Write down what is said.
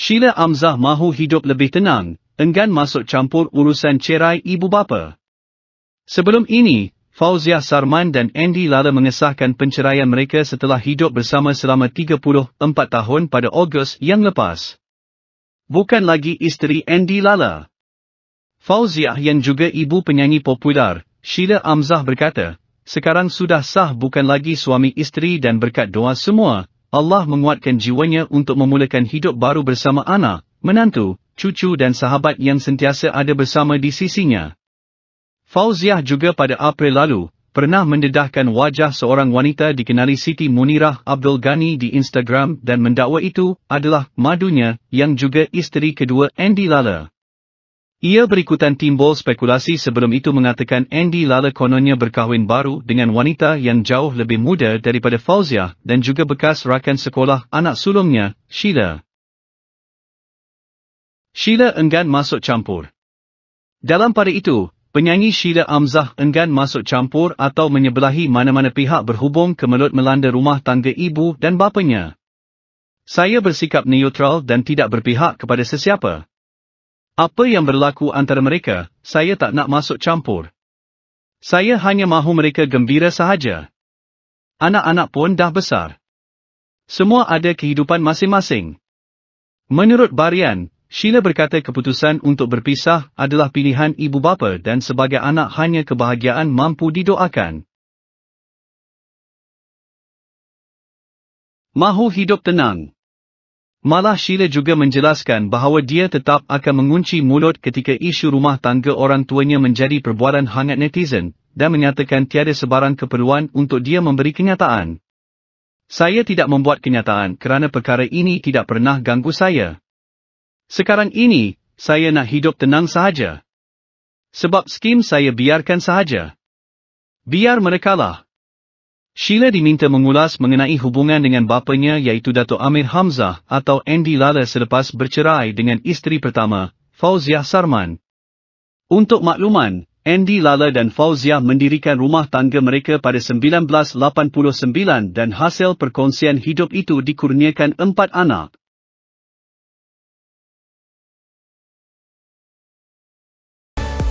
Sheila Amzah mahu hidup lebih tenang, enggan masuk campur urusan cerai ibu bapa. Sebelum ini, Fauziah Sarman dan Andy Lala mengesahkan penceraian mereka setelah hidup bersama selama 34 tahun pada Ogos yang lepas. Bukan lagi isteri Andy Lala. Fauziah yang juga ibu penyanyi popular, Sheila Amzah berkata, sekarang sudah sah bukan lagi suami isteri dan berkat doa semua, Allah menguatkan jiwanya untuk memulakan hidup baru bersama anak, menantu, cucu dan sahabat yang sentiasa ada bersama di sisinya. Fauziah juga pada April lalu, pernah mendedahkan wajah seorang wanita dikenali Siti Munirah Abdul Ghani di Instagram dan mendakwa itu adalah madunya yang juga isteri kedua Andy Lala. Ia berikutan timbul spekulasi sebelum itu mengatakan Andy Lala kononnya berkahwin baru dengan wanita yang jauh lebih muda daripada Fauzia dan juga bekas rakan sekolah anak sulungnya, Sheila. Sheila enggan masuk campur. Dalam pada itu, penyanyi Sheila Amzah enggan masuk campur atau menyebelahi mana-mana pihak berhubung kemelut melanda rumah tangga ibu dan bapanya. Saya bersikap neutral dan tidak berpihak kepada sesiapa. Apa yang berlaku antara mereka, saya tak nak masuk campur. Saya hanya mahu mereka gembira sahaja. Anak-anak pun dah besar. Semua ada kehidupan masing-masing. Menurut Barian, Sheila berkata keputusan untuk berpisah adalah pilihan ibu bapa dan sebagai anak hanya kebahagiaan mampu didoakan. Mahu hidup tenang. Malah Sheila juga menjelaskan bahawa dia tetap akan mengunci mulut ketika isu rumah tangga orang tuanya menjadi perbualan hangat netizen, dan menyatakan tiada sebarang keperluan untuk dia memberi kenyataan. Saya tidak membuat kenyataan kerana perkara ini tidak pernah ganggu saya. Sekarang ini, saya nak hidup tenang sahaja. Sebab skim saya biarkan sahaja. Biar mereka lah. Sheila diminta mengulas mengenai hubungan dengan bapanya iaitu Dato' Amir Hamzah atau Andy Lala selepas bercerai dengan isteri pertama, Fauziah Sarman. Untuk makluman, Andy Lala dan Fauziah mendirikan rumah tangga mereka pada 1989 dan hasil perkongsian hidup itu dikurniakan empat anak.